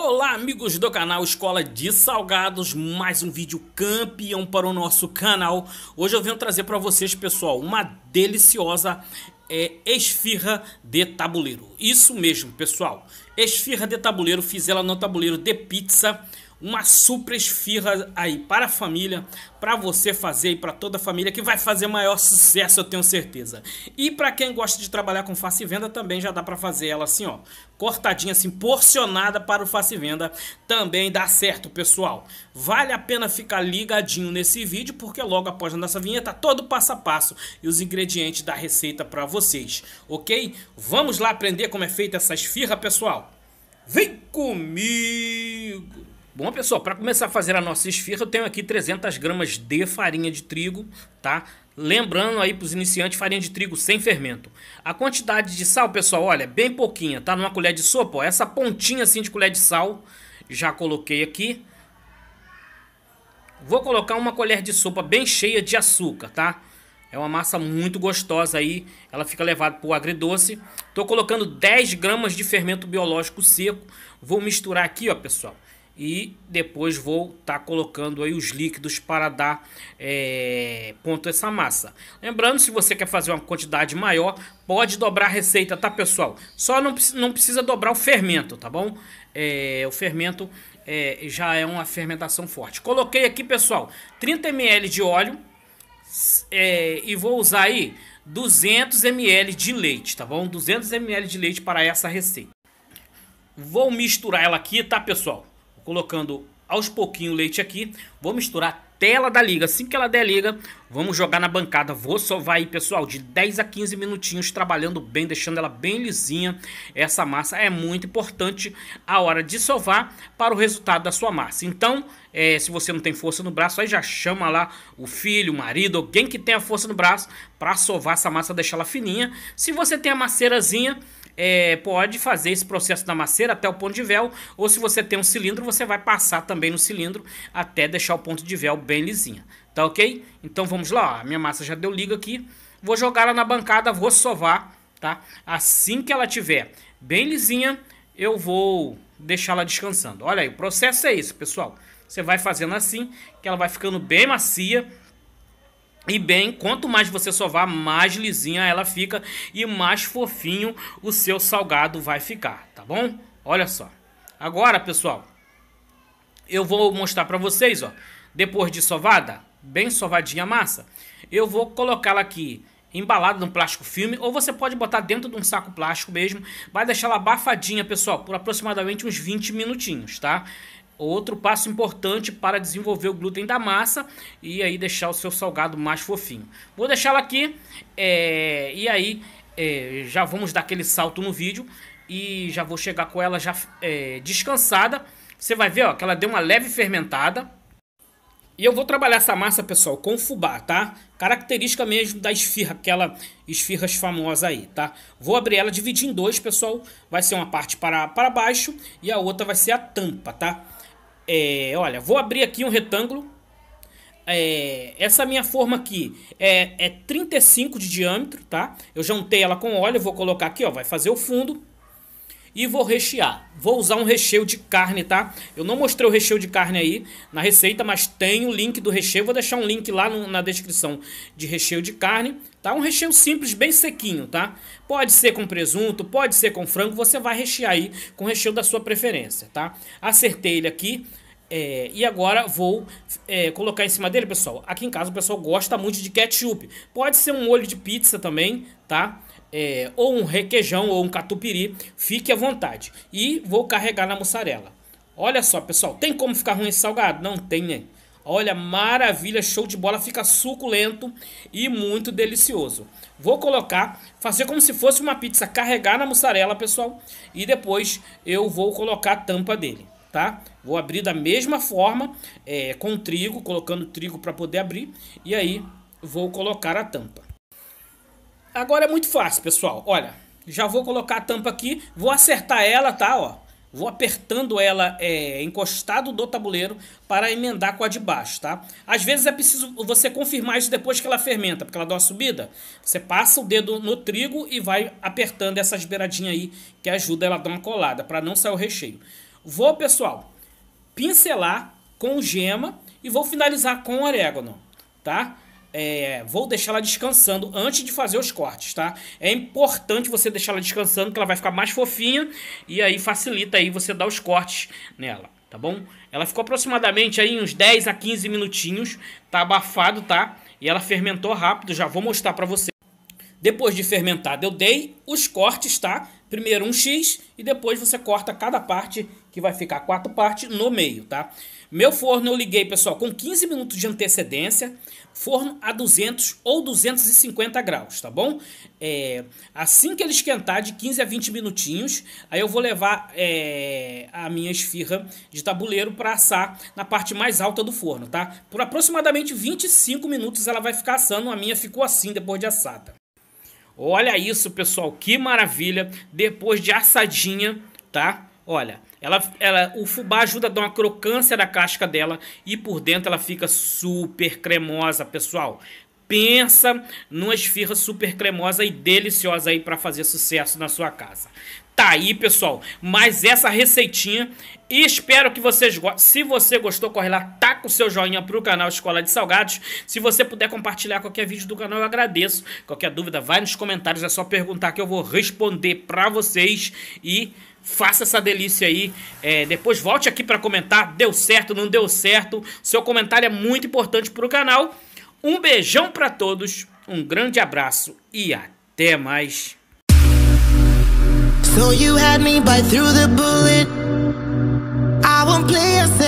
Olá amigos do canal Escola de Salgados, mais um vídeo campeão para o nosso canal. Hoje eu venho trazer para vocês, pessoal, uma deliciosa é, esfirra de tabuleiro. Isso mesmo, pessoal. Esfirra de tabuleiro, fiz ela no tabuleiro de pizza uma super esfirra aí para a família, para você fazer e para toda a família que vai fazer maior sucesso, eu tenho certeza. E para quem gosta de trabalhar com face venda também já dá para fazer ela assim, ó, cortadinha assim, porcionada para o face venda, também dá certo, pessoal. Vale a pena ficar ligadinho nesse vídeo porque logo após a nossa vinheta todo passo a passo e os ingredientes da receita para vocês, OK? Vamos lá aprender como é feita essa esfirra, pessoal. Vem comigo! Bom, pessoal, para começar a fazer a nossa esfirra, eu tenho aqui 300 gramas de farinha de trigo, tá? Lembrando aí para os iniciantes, farinha de trigo sem fermento. A quantidade de sal, pessoal, olha, bem pouquinha, tá? Numa colher de sopa, ó, essa pontinha assim de colher de sal, já coloquei aqui. Vou colocar uma colher de sopa bem cheia de açúcar, tá? É uma massa muito gostosa aí, ela fica levada para o agridoce. Estou colocando 10 gramas de fermento biológico seco. Vou misturar aqui, ó, pessoal e depois vou estar tá colocando aí os líquidos para dar é, ponto a essa massa. Lembrando, se você quer fazer uma quantidade maior, pode dobrar a receita, tá pessoal? Só não, não precisa dobrar o fermento, tá bom? É, o fermento é, já é uma fermentação forte. Coloquei aqui, pessoal, 30 ml de óleo é, e vou usar aí 200 ml de leite, tá bom? 200 ml de leite para essa receita. Vou misturar ela aqui, tá, pessoal? colocando aos pouquinhos o leite aqui. Vou misturar tela da liga. Assim que ela der liga, vamos jogar na bancada. Vou sovar aí, pessoal, de 10 a 15 minutinhos, trabalhando bem, deixando ela bem lisinha. Essa massa é muito importante a hora de sovar para o resultado da sua massa. Então, é, se você não tem força no braço, aí já chama lá o filho, o marido, alguém que tenha força no braço para sovar essa massa, deixar ela fininha. Se você tem a macerazinha é, pode fazer esse processo da maceira até o ponto de véu, ou se você tem um cilindro, você vai passar também no cilindro até deixar o ponto de véu bem lisinha. Tá ok? Então vamos lá, ó, minha massa já deu liga aqui. Vou jogar ela na bancada, vou sovar, tá? Assim que ela tiver bem lisinha, eu vou deixar ela descansando. Olha aí, o processo é isso, pessoal. Você vai fazendo assim, que ela vai ficando bem macia, e bem, quanto mais você sovar, mais lisinha ela fica e mais fofinho o seu salgado vai ficar, tá bom? Olha só. Agora, pessoal, eu vou mostrar para vocês, ó. Depois de sovada, bem sovadinha a massa, eu vou colocá-la aqui embalada num plástico filme, ou você pode botar dentro de um saco plástico mesmo, vai deixar ela abafadinha, pessoal, por aproximadamente uns 20 minutinhos, tá? outro passo importante para desenvolver o glúten da massa e aí deixar o seu salgado mais fofinho. Vou deixá-lo aqui é, e aí é, já vamos dar aquele salto no vídeo e já vou chegar com ela já é, descansada. Você vai ver ó, que ela deu uma leve fermentada. E eu vou trabalhar essa massa, pessoal, com fubá, tá? Característica mesmo da esfirra, aquela esfirras famosa aí, tá? Vou abrir ela, dividir em dois, pessoal. Vai ser uma parte para, para baixo e a outra vai ser a tampa, tá? É, olha, vou abrir aqui um retângulo. É, essa minha forma aqui é, é 35 de diâmetro, tá? Eu já untei ela com óleo, vou colocar aqui, ó, vai fazer o fundo. E vou rechear. Vou usar um recheio de carne, tá? Eu não mostrei o recheio de carne aí na receita, mas tem o link do recheio. Vou deixar um link lá no, na descrição de recheio de carne. Tá? Um recheio simples, bem sequinho, tá? Pode ser com presunto, pode ser com frango, você vai rechear aí com o recheio da sua preferência, tá? Acertei ele aqui. É, e agora vou é, colocar em cima dele, pessoal. Aqui em casa o pessoal gosta muito de ketchup. Pode ser um molho de pizza também, tá? É, ou um requeijão ou um catupiry. Fique à vontade. E vou carregar na mussarela. Olha só, pessoal. Tem como ficar ruim esse salgado? Não tem, né? Olha, maravilha, show de bola, fica suculento e muito delicioso. Vou colocar, fazer como se fosse uma pizza, carregar na mussarela, pessoal, e depois eu vou colocar a tampa dele, tá? Vou abrir da mesma forma, é, com trigo, colocando trigo para poder abrir, e aí vou colocar a tampa. Agora é muito fácil, pessoal, olha, já vou colocar a tampa aqui, vou acertar ela, tá, ó. Vou apertando ela é, encostado do tabuleiro para emendar com a de baixo, tá? Às vezes é preciso você confirmar isso depois que ela fermenta, porque ela dá uma subida. Você passa o dedo no trigo e vai apertando essas beiradinhas aí, que ajuda ela a dar uma colada, para não sair o recheio. Vou, pessoal, pincelar com gema e vou finalizar com orégano, tá? é, vou deixar ela descansando antes de fazer os cortes, tá? É importante você deixar ela descansando, que ela vai ficar mais fofinha e aí facilita aí você dar os cortes nela, tá bom? Ela ficou aproximadamente aí uns 10 a 15 minutinhos, tá abafado, tá? E ela fermentou rápido, já vou mostrar pra você. Depois de fermentada eu dei os cortes, tá? primeiro um X e depois você corta cada parte, que vai ficar quatro partes, no meio, tá? Meu forno eu liguei, pessoal, com 15 minutos de antecedência, forno a 200 ou 250 graus, tá bom? É, assim que ele esquentar, de 15 a 20 minutinhos, aí eu vou levar é, a minha esfirra de tabuleiro para assar na parte mais alta do forno, tá? Por aproximadamente 25 minutos ela vai ficar assando, a minha ficou assim depois de assada. Olha isso, pessoal, que maravilha. Depois de assadinha, tá? Olha, ela, ela, o fubá ajuda a dar uma crocância na casca dela e por dentro ela fica super cremosa, pessoal. Pensa numa esfirra super cremosa e deliciosa aí para fazer sucesso na sua casa. Tá aí, pessoal, mais essa receitinha. E espero que vocês gostem. Se você gostou, corre lá, taca o seu joinha pro canal Escola de Salgados. Se você puder compartilhar qualquer vídeo do canal, eu agradeço. Qualquer dúvida, vai nos comentários, é só perguntar que eu vou responder pra vocês. E faça essa delícia aí. É, depois volte aqui para comentar, deu certo, não deu certo. Seu comentário é muito importante pro canal. Um beijão para todos, um grande abraço e até mais. Know you had me bite through the bullet. I won't play a